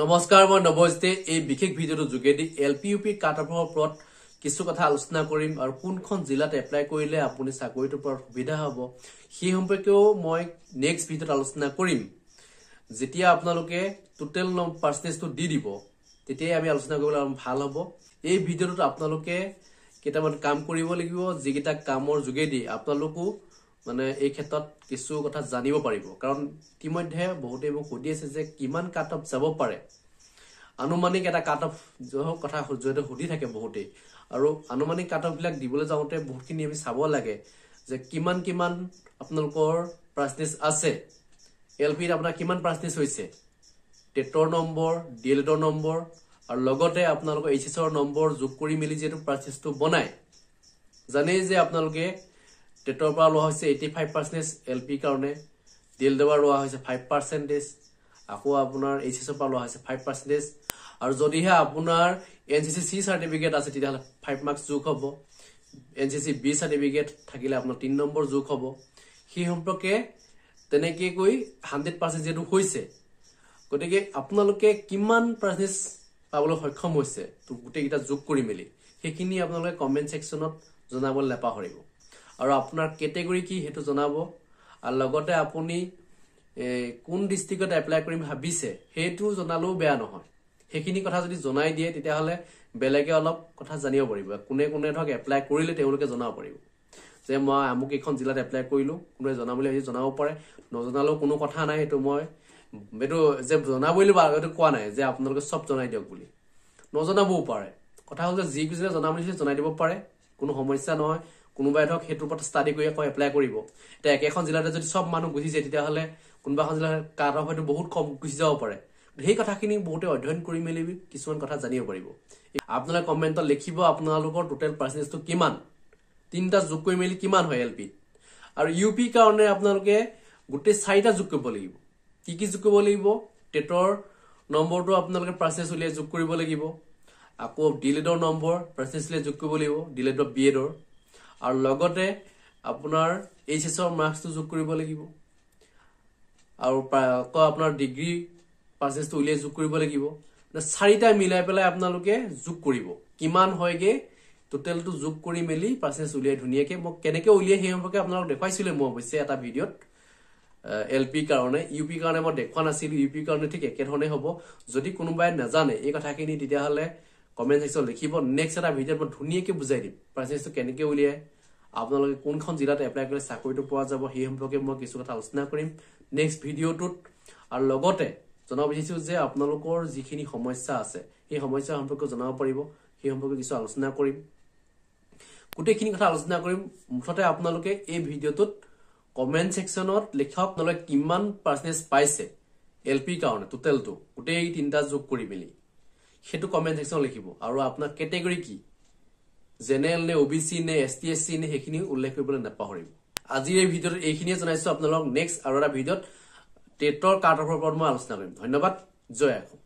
নমস্কাৰ মই নৱজিতে এই বিশেষ ভিডিঅটোৰ যোগেদি এল পি ইউ পি কাৰ্ডৰ ওপৰত কিছু কথা আলোচনা কৰিম আৰু কোনখন জিলাত এপ্লাই কৰিলে আপুনি চাকৰিটোৰ ওপৰত সুবিধা হ'ব সেই সম্পৰ্কেও মই নেক্সট ভিডিঅ'ত আলোচনা কৰিম যেতিয়া আপোনালোকে টোটেল পাৰ্চেণ্টেজটো দি দিব তেতিয়াই আমি আলোচনা কৰিবলৈ আমাৰ ভাল হ'ব এই ভিডিঅ'টোত আপোনালোকে কেইটামান কাম কৰিব লাগিব যিকেইটা কামৰ যোগেদি আপোনালোকো মানে এই ক্ষেত্ৰত কিছু কথা জানিব পাৰিব কাৰণ ইতিমধ্যে বহুতে মোক সুধি আছে যে কিমান কাট অফ যাব পাৰে আনুমানিক এটা কাট অফ কথা যিহেতু সুধি থাকে বহুতেই আৰু আনুমানিক কাট অফবিলাক দিবলৈ যাওঁতে বহুতখিনি আমি চাব লাগে যে কিমান কিমান আপোনালোকৰ প্ৰাৰ্চনেছ আছে এল পিত আপোনাৰ কিমান প্ৰাৰ্চনেছ হৈছে টেটৰ নম্বৰ ডি এল এডৰ নম্বৰ আৰু লগতে আপোনালোকৰ এইচ এছৰ নম্বৰ যোগ কৰি মেলি যিহেতু প্ৰাৰ্চনেছটো বনায় জানেই যে আপোনালোকে টেটৰ পৰা লোৱা হৈছে eighty five percentage L P কাৰণে দিলদেৱাৰ লোৱা হৈছে ফাইভ পাৰ্চেণ্টেজ আকৌ আপোনাৰ এইচ এছৰ পৰা লোৱা হৈছে ফাইভ পাৰ্চেণ্টেজ আৰু যদিহে আপোনাৰ N C C C certificate আছে তেতিয়াহ'লে ফাইভ মাৰ্কছ যোগ হ'ব N C C B certificate থাকিলে আপোনাৰ তিনি নম্বৰ যোগ হ'ব সেই সম্পৰ্কে তেনেকৈ হাণ্ড্ৰেড পাৰ্চেণ্ট যিহেতু হৈছে গতিকে আপোনালোকে কিমান পাৰ্চেণ্টেজ পাবলৈ সক্ষম হৈছে গোটেইকেইটা যোগ কৰি মেলি সেইখিনি আপোনালোকে কমেণ্ট ছেকশ্যনত জনাবলৈ নাপাহৰিব আৰু আপোনাৰ কেটেগৰী কি সেইটো জনাব আৰু লগতে আপুনি কোন ডিষ্ট্ৰিক্টত এপ্লাই কৰিম ভাবিছে সেইটো জনালেও বেয়া নহয় সেইখিনি কথা যদি জনাই দিয়ে তেতিয়াহ'লে বেলেগে অলপ কথা জানিব পাৰিব কোনে কোনে ধৰক এপ্লাই কৰিলে তেওঁলোকে জনাব পাৰিব যে মই আমুক এইখন জিলাত এপ্লাই কৰিলো কোনোবাই জনাম বুলি ভাবিছে জনাব পাৰে নজনালেও কোনো কথা নাই সেইটো মই এইটো যে জনাব বুলি আগতে কোৱা নাই যে আপোনালোকে চব জনাই দিয়ক বুলি নজনাবও পাৰে কথা হ'ল যে যিকেইজনে জনাম বুলি জনাই দিব পাৰে কোনো সমস্যা নহয় কোনোবাই ধৰক সেইটোৰ ওপৰত ষ্টাডি কৰি আকৌ এপ্লাই কৰিব এতিয়া একেখন জিলাতে যদি চব মানুহ গুচি যায় তেতিয়াহ'লে কোনোবা এখন জিলাত কাট অফ হয়তো বহুত কম গুচি যাব পাৰে সেই কথাখিনি বহুতে অধ্যয়ন কৰি মেলি কিছুমান কথা জানিব পাৰিব আপোনালোকে কমেণ্টত লিখিব আপোনালোকৰ টোটেল পাৰ্চেণ্টেজটো কিমান তিনিটা যোগ কৰি মেলি কিমান হয় এল পি আৰু ইউ পি কাৰণে আপোনালোকে গোটেই চাৰিটা যোগ কৰিব লাগিব কি কি যোগ কৰিব লাগিব টেটৰ নম্বৰটো আপোনালোকে পাৰ্চেজ উলিয়াই যোগ কৰিব লাগিব আকৌ ডিলেডৰ নম্বৰ পাৰ্চেণ্টেজ উলিয়াই যোগ কৰিব লাগিব ডিলেডৰ বি এডৰ আৰু লগতে আপোনাৰ এইচ এছৰ মাৰ্কছটো যোগ কৰিব লাগিব আৰু আকৌ আপোনাৰ ডিগ্ৰী পাৰ্চেঞ্চটো উলিয়াই যোগ কৰিব লাগিব চাৰিটা মিলাই পেলাই আপোনালোকে যোগ কৰিব কিমান হয়গৈ টোটেলটো যোগ কৰি মেলি প্ৰচেছ উলিয়াই ধুনীয়াকৈ মই কেনেকৈ উলিয়াই সেই সম্পৰ্কে আপোনালোক দেখুৱাইছিলোঁ মই অৱশ্যে এটা ভিডিঅ'ত এল পিৰ কাৰণে ইউ পিৰ কাৰণে মই দেখুওৱা নাছিলোঁ ইউ পিৰ কাৰণে ঠিক একেধৰণে হ'ব যদি কোনোবাই নাজানে এই কথাখিনি তেতিয়াহ'লে কমেণ্ট ছেকশ্যনত লিখিব নেক্সট এটা ভিডিঅ'ত মই ধুনীয়াকৈ বুজাই দিম প্ৰাইচেছটো কেনেকৈ উলিয়াই আপোনালোকে কোনখন জিলাত এপ্লাই কৰিলে চাকৰিটো পোৱা যাব সেই সম্পৰ্কে মই কিছু কথা আলোচনা কৰিম নেক্সট ভিডিঅ'টোত আৰু লগতে জনাব বিচাৰিছোঁ যে আপোনালোকৰ যিখিনি সমস্যা আছে সেই সমস্যাৰ সম্পৰ্কে জনাব পাৰিব সেই সম্পৰ্কে কিছু আলোচনা কৰিম গোটেইখিনি কথা আলোচনা কৰিম মুঠতে আপোনালোকে এই ভিডিঅ'টোত কমেণ্ট ছেকশ্যনত লিখক আপোনালোকে কিমান পাৰ্চেণ্টেজ পাইছে এল পিৰ কাৰণে টোটেলটো গোটেই তিনিটা যোগ কৰি মেলি সেইটো কমেণ্ট ছেকশ্যনত লিখিব আৰু আপোনাৰ কেটেগৰী কি জেনেৰেল নে অ' বি চি নে এছ টি এছ চি নে সেইখিনি উল্লেখ কৰিবলৈ নাপাহৰিব আজিৰ এই ভিডিঅ'ত এইখিনিয়ে জনাইছোঁ আপোনালোকক নেক্সট আৰু এটা ভিডিঅ'ত টেটৰ কাৰ্ডৰ ওপৰত মই আলোচনা কৰিম ধন্যবাদ জয় আকৌ